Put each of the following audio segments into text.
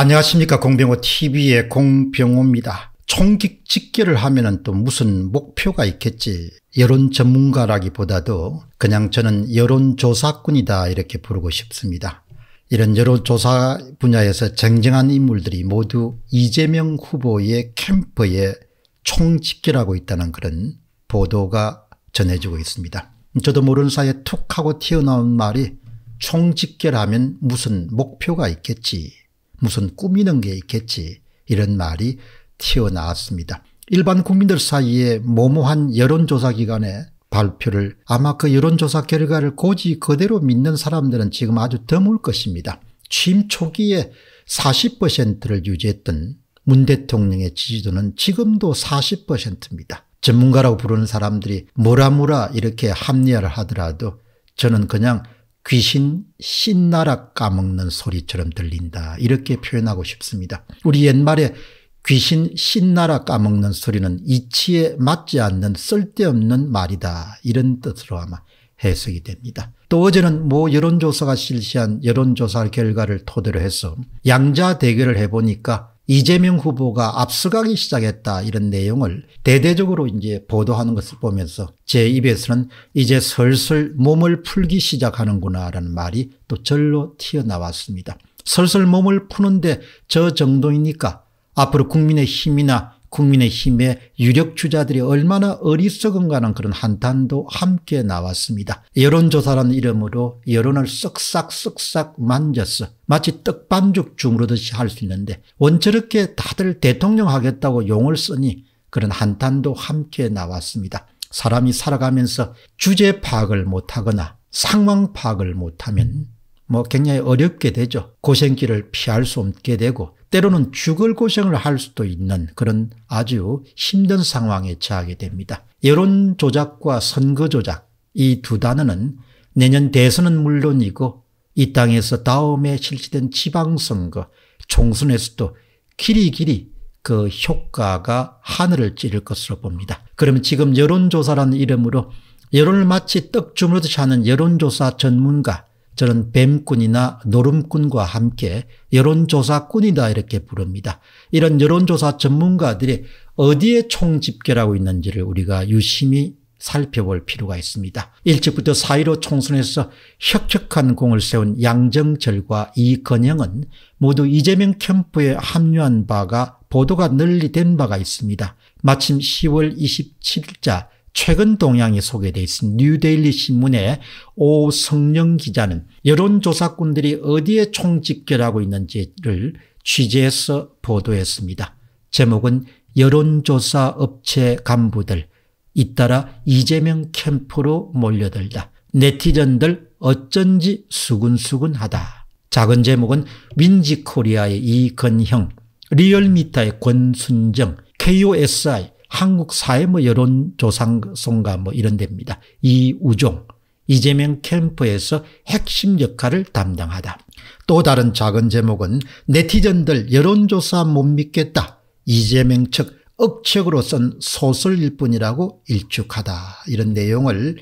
안녕하십니까 공병호 tv의 공병호입니다. 총기 직결을 하면 또 무슨 목표가 있겠지 여론 전문가라기보다도 그냥 저는 여론조사꾼이다 이렇게 부르고 싶습니다. 이런 여론조사 분야에서 쟁쟁한 인물들이 모두 이재명 후보의 캠프에 총집결하고 있다는 그런 보도가 전해지고 있습니다. 저도 모르는 사이에 툭 하고 튀어나온 말이 총집결하면 무슨 목표가 있겠지 무슨 꾸미는 게 있겠지 이런 말이 튀어나왔습니다. 일반 국민들 사이에 모모한 여론조사 기관의 발표를 아마 그 여론조사 결과를 고지 그대로 믿는 사람들은 지금 아주 드물 것입니다. 취임 초기에 40%를 유지했던 문 대통령의 지지도는 지금도 40%입니다. 전문가라고 부르는 사람들이 뭐라뭐라 이렇게 합리화를 하더라도 저는 그냥 귀신 신나라 까먹는 소리처럼 들린다. 이렇게 표현하고 싶습니다. 우리 옛말에 귀신 신나라 까먹는 소리는 이치에 맞지 않는 쓸데없는 말이다. 이런 뜻으로 아마 해석이 됩니다. 또 어제는 모 여론조사가 실시한 여론조사 결과를 토대로 해서 양자 대결을 해보니까 이재명 후보가 압수가기 시작했다 이런 내용을 대대적으로 이제 보도하는 것을 보면서 제 입에서는 이제 슬슬 몸을 풀기 시작하는구나라는 말이 또 절로 튀어나왔습니다. 슬슬 몸을 푸는데 저 정도이니까 앞으로 국민의 힘이나 국민의힘의 유력 주자들이 얼마나 어리석은가는 그런 한탄도 함께 나왔습니다. 여론조사라는 이름으로 여론을 쓱싹 쓱싹 만졌어. 마치 떡반죽 주무르듯이 할 수 있는데 원저렇게 다들 대통령 하겠다고 용을 쓰니 그런 한탄도 함께 나왔습니다. 사람이 살아가면서 주제 파악을 못하거나 상황 파악을 못하면 뭐 굉장히 어렵게 되죠. 고생길을 피할 수 없게 되고 때로는 죽을 고생을 할 수도 있는 그런 아주 힘든 상황에 처하게 됩니다. 여론 조작과 선거 조작 이 두 단어는 내년 대선은 물론이고 이 땅에서 다음에 실시된 지방선거 총선에서도 길이 길이 그 효과가 하늘을 찌를 것으로 봅니다. 그러면 지금 여론조사라는 이름으로 여론을 마치 떡 주무르듯이 하는 여론조사 전문가 저는 뱀꾼이나 노름꾼과 함께 여론조사꾼이다 이렇게 부릅니다. 이런 여론조사 전문가들이 어디에 총집결하고 있는지를 우리가 유심히 살펴볼 필요가 있습니다. 일찍부터 4.15 총선에서 혁혁한 공을 세운 양정철과 이건영은 모두 이재명 캠프에 합류한 바가 보도가 널리 된 바가 있습니다. 마침 10월 27일자 최근 동향이 소개되어 있습니다. 뉴데일리 신문의 오성령 기자는 여론조사꾼들이 어디에 총집결하고 있는지를 취재해서 보도했습니다. 제목은 여론조사 업체 간부들 잇따라 이재명 캠프로 몰려들다. 네티즌들 어쩐지 수근수근하다. 작은 제목은 민지코리아의 이건형, 리얼미터의 권순정, KOSI, 한국 사회 뭐여론조상성가뭐 이런 데입니다. 이우종 이재명 캠프에서 핵심 역할을 담당하다. 또 다른 작은 제목은 네티즌들 여론조사 못 믿겠다. 이재명 측 억책으로 쓴 소설일 뿐이라고 일축하다. 이런 내용을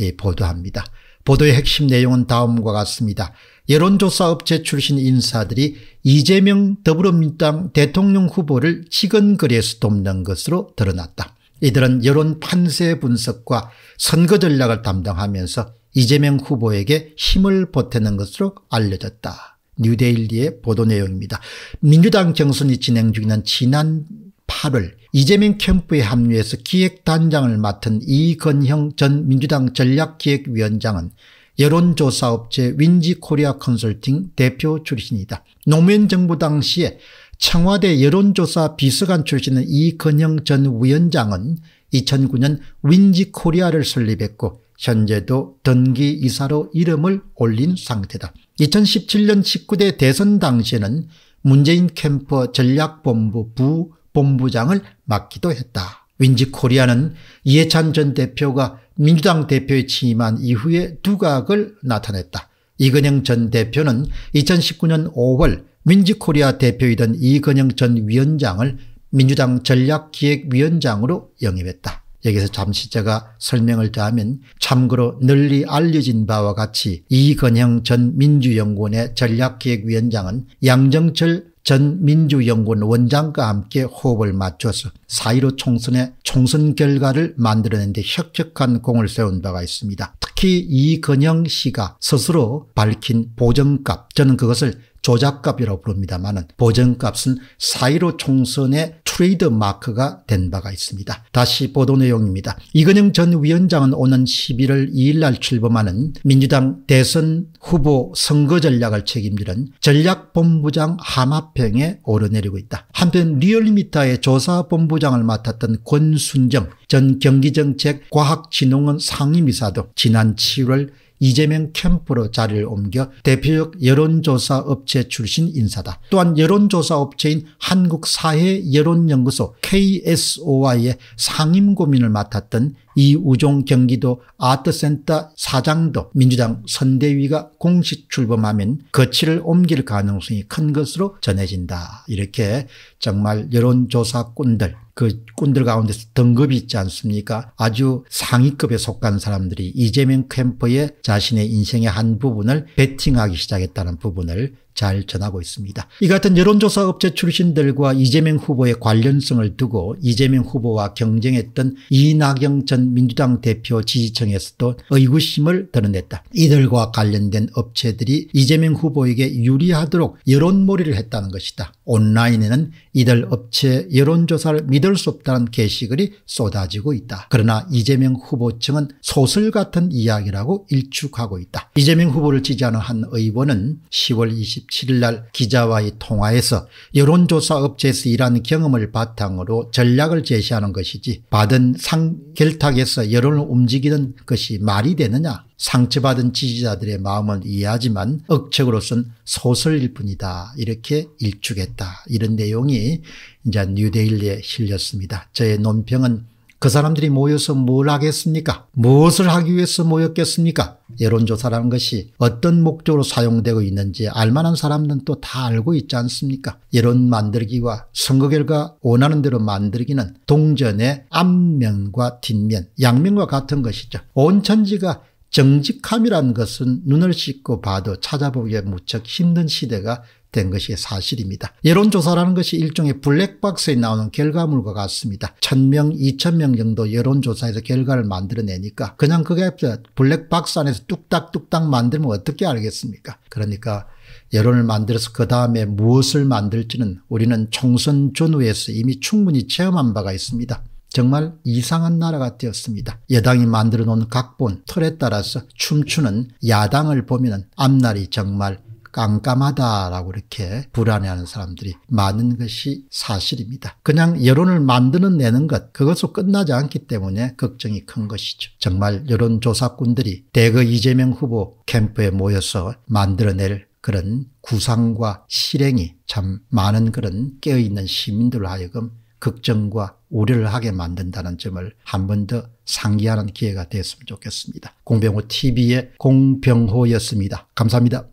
예, 보도합니다. 보도의 핵심 내용은 다음과 같습니다. 여론조사업체 출신 인사들이 이재명 더불어민주당 대통령 후보를 직언거리에서 돕는 것으로 드러났다. 이들은 여론 판세 분석과 선거 전략을 담당하면서 이재명 후보에게 힘을 보태는 것으로 알려졌다. 뉴데일리의 보도 내용입니다. 민주당 경선이 진행 중인 지난 8월 이재명 캠프에 합류해서 기획단장을 맡은 이건형 전 민주당 전략기획위원장은 여론조사업체 윈지코리아 컨설팅 대표 출신이다. 노무현 정부 당시에 청와대 여론조사 비서관 출신의 이건영 전 위원장은 2009년 윈지코리아를 설립했고 현재도 등기 이사로 이름을 올린 상태다. 2017년 19대 대선 당시에는 문재인 캠프 전략본부 부 본부장을 맡기도 했다. 윈지코리아는 이해찬 전 대표가 민주당 대표에 취임한 이후에 두각을 나타냈다. 이건영 전 대표는 2019년 5월 민지코리아 대표이던 이건영 전 위원장을 민주당 전략기획위원장으로 영입했다. 여기서 잠시 제가 설명을 더하면 참고로 널리 알려진 바와 같이 이건영 전 민주연구원의 전략기획위원장은 양정철 전 민주연구원 원장과 함께 호흡을 맞춰서 4.15 총선의 총선 결과를 만들어낸 데 혁혁한 공을 세운 바가 있습니다. 특히 이건영 씨가 스스로 밝힌 보정값 저는 그것을 조작값이라고 부릅니다만 보정값은 4.15 총선의 트레이드 마크가 된 바가 있습니다. 다시 보도 내용입니다. 이근영 전 위원장은 오는 11월 2일 날 출범하는 민주당 대선 후보 선거 전략을 책임지는 전략본부장 하마평에 오르내리고 있다. 한편 리얼미터의 조사본부장을 맡았던 권순정 전 경기정책과학진흥원 상임이사도 지난 7월 이재명 캠프로 자리를 옮겨 대표적 여론조사 업체 출신 인사다. 또한 여론조사 업체인 한국사회여론연구소 KSOI의 상임고민을 맡았던 이우종 경기도 아트센터 사장도 민주당 선대위가 공식 출범하면 거취를 옮길 가능성이 큰 것으로 전해진다. 이렇게 정말 여론조사꾼들 그 꾼들 가운데서 등급이 있지 않습니까 아주 상위급에 속한 사람들이 이재명 캠프의 자신의 인생의 한 부분을 베팅하기 시작했다는 부분을 잘 전하고 있습니다. 이 같은 여론조사 업체 출신들과 이재명 후보의 관련성을 두고 이재명 후보와 경쟁했던 이낙영 전 민주당 대표 지지층에서도 의구심을 드러냈다. 이들과 관련된 업체들이 이재명 후보에게 유리하도록 여론몰이를 했다는 것이다. 온라인에는 이들 업체 여론조사를 믿을 수 없다는 게시글이 쏟아지고 있다. 그러나 이재명 후보층은 소설 같은 이야기라고 일축하고 있다. 이재명 후보를 지지하는 한 의원은 10월 27일 날 기자와의 통화에서 여론조사 업체에서 일한 경험을 바탕으로 전략을 제시하는 것이지 받은 상결탁에서 여론을 움직이는 것이 말이 되느냐 상처받은 지지자들의 마음을 이해하지만 억척으로선 소설일 뿐이다. 이렇게 일축했다. 이런 내용이 이제 뉴데일리에 실렸습니다. 저의 논평은 그 사람들이 모여서 뭘 하겠습니까? 무엇을 하기 위해서 모였겠습니까? 여론조사라는 것이 어떤 목적으로 사용되고 있는지 알만한 사람들은 또 다 알고 있지 않습니까? 여론 만들기와 선거 결과 원하는 대로 만들기는 동전의 앞면과 뒷면, 양면과 같은 것이죠. 온 천지가 정직함이란 것은 눈을 씻고 봐도 찾아보기에 무척 힘든 시대가 된 것이 사실입니다. 여론조사라는 것이 일종의 블랙박스에 나오는 결과물과 같습니다. 1명이천명 정도 여론조사에서 결과를 만들어내니까 그냥 그게 블랙박스 안에서 뚝딱뚝딱 만들면 어떻게 알겠습니까? 그러니까 여론을 만들어서 그 다음에 무엇을 만들지는 우리는 총선 전후에서 이미 충분히 체험한 바가 있습니다. 정말 이상한 나라가 되었습니다. 여당이 만들어 놓은 각본 틀에 따라서 춤추는 야당을 보면 앞날이 정말 깜깜하다라고 이렇게 불안해하는 사람들이 많은 것이 사실입니다. 그냥 여론을 만드는내는 것 그것으로 끝나지 않기 때문에 걱정이 큰 것이죠. 정말 여론조사꾼들이 대거 이재명 후보 캠프에 모여서 만들어낼 그런 구상과 실행이 참 많은 그런 깨어있는 시민들 하여금 걱정과 우려를 하게 만든다는 점을 한 번 더 상기하는 기회가 되었으면 좋겠습니다. 공병호 TV의 공병호였습니다. 감사합니다.